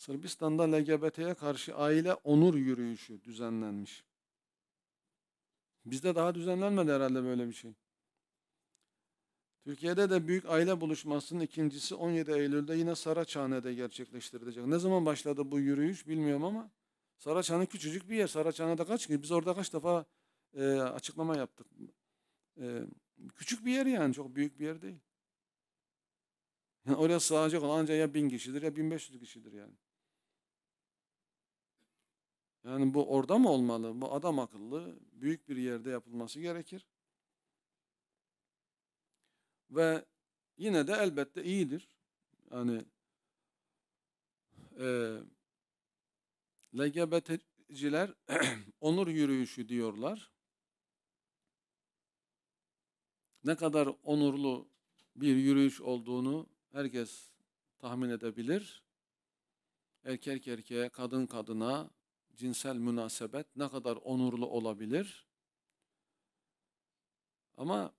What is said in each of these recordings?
Sırbistan'da LGBT'ye karşı aile onur yürüyüşü düzenlenmiş. Bizde daha düzenlenmedi herhalde böyle bir şey. Türkiye'de de büyük aile buluşmasının ikincisi 17 Eylül'de yine Saraçhane'de gerçekleştirilecek. Ne zaman başladı bu yürüyüş bilmiyorum ama Saraçhane küçücük bir yer. Saraçhane'de kaç gün? Biz orada kaç defa e, açıklama yaptık. E, küçük bir yer yani çok büyük bir yer değil. Yani oraya sığacak olan ancak ya bin kişidir ya bin beş yüz kişidir yani. Yani bu orada mı olmalı? Bu adam akıllı büyük bir yerde yapılması gerekir. Ve yine de elbette iyidir. Yani e, LGBT'ciler onur yürüyüşü diyorlar. Ne kadar onurlu bir yürüyüş olduğunu herkes tahmin edebilir. Erkek erkeğe, kadın kadına, cinsel münasebet ne kadar onurlu olabilir? Ama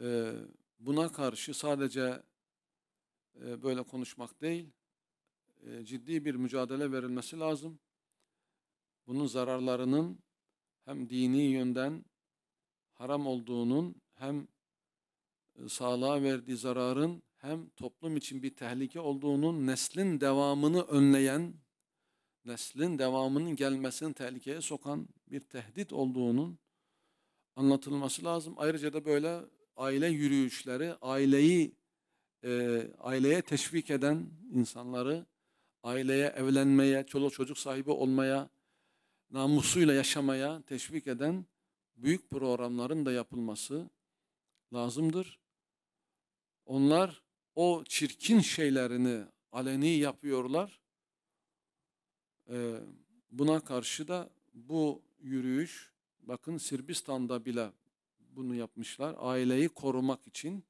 e, buna karşı sadece e, böyle konuşmak değil, e, ciddi bir mücadele verilmesi lazım. Bunun zararlarının hem dini yönden haram olduğunun hem e, sağlığa verdiği zararın hem toplum için bir tehlike olduğunun neslin devamını önleyen neslin devamının gelmesini tehlikeye sokan bir tehdit olduğunun anlatılması lazım. Ayrıca da böyle aile yürüyüşleri, aileyi e, aileye teşvik eden insanları, aileye evlenmeye, çoluk çocuk sahibi olmaya, namusuyla yaşamaya teşvik eden büyük programların da yapılması lazımdır. Onlar o çirkin şeylerini aleni yapıyorlar. Ee, buna karşı da bu yürüyüş bakın Sırbistan'da bile bunu yapmışlar. Aileyi korumak için.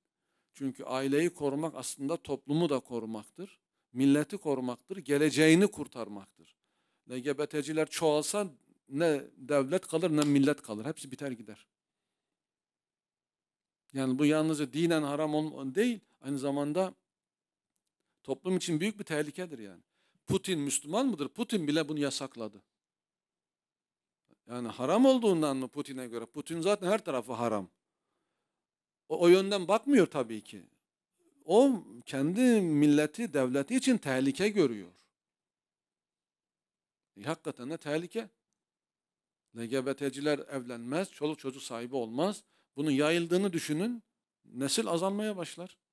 Çünkü aileyi korumak aslında toplumu da korumaktır. Milleti korumaktır, geleceğini kurtarmaktır. LGBT'ciler çoğalsa ne devlet kalır ne millet kalır. Hepsi biter gider. Yani bu yalnızca dinen haram değil, aynı zamanda toplum için büyük bir tehlikedir yani. Putin Müslüman mıdır? Putin bile bunu yasakladı. Yani haram olduğundan mı Putin'e göre? Putin zaten her tarafı haram. O, o yönden bakmıyor tabii ki. O kendi milleti, devleti için tehlike görüyor. E, hakikaten de tehlike. LGBT'ciler evlenmez, çoluk çocuk sahibi olmaz. Bunun yayıldığını düşünün. Nesil azalmaya başlar.